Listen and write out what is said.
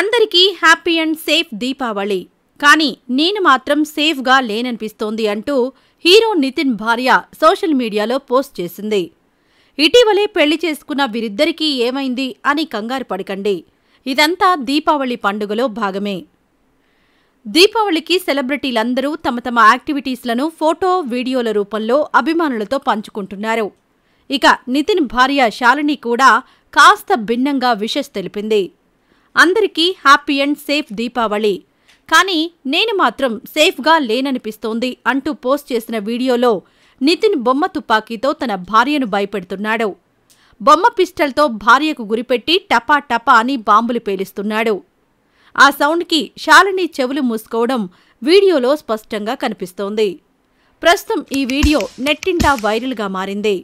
అందరికీ happy and safe Deepavali కానీ నేను మాత్రం సేఫ్గా లేననిపిస్తోంది అంటూ హీరో నితిన్ భార్య సోషల్ మీడియాలో పోస్ట్ చేసింది ఇటీవలే పెళ్లి చేసుకున్న వీరిద్దరికీ ఏమైంది అని కంగారు పడకండి ఇదంతా దీపావళి పండుగలో భాగమే దీపావళికి సెలబ్రిటీలందరూ తమ తమ యాక్టివిటీస్లను ఫోటో వీడియోల రూపంలో అభిమానులతో పంచుకుంటున్నారు ఇక నితిన్ భార్య శాలిని కూడా కాస్త భిన్నంగా విషెస్ తెలిపింది అందరికీ హ్యాపీ అండ్ సేఫ్ దీపావళి కానీ నేను మాత్రం సేఫ్గా లేననిపిస్తోంది అంటూ పోస్ట్ చేసిన వీడియోలో నితిన్ బొమ్మ తుపాకీతో తన భార్యను భయపెడుతున్నాడు బొమ్మ పిస్టల్తో భార్యకు గురిపెట్టి టపా టపా అని బాంబులు పేలిస్తున్నాడు ఆ సౌండ్కి శాలిని చెవులు మూసుకోవడం వీడియోలో స్పష్టంగా కనిపిస్తోంది ప్రస్తుతం ఈ వీడియో నెట్టింటా వైరల్గా మారింది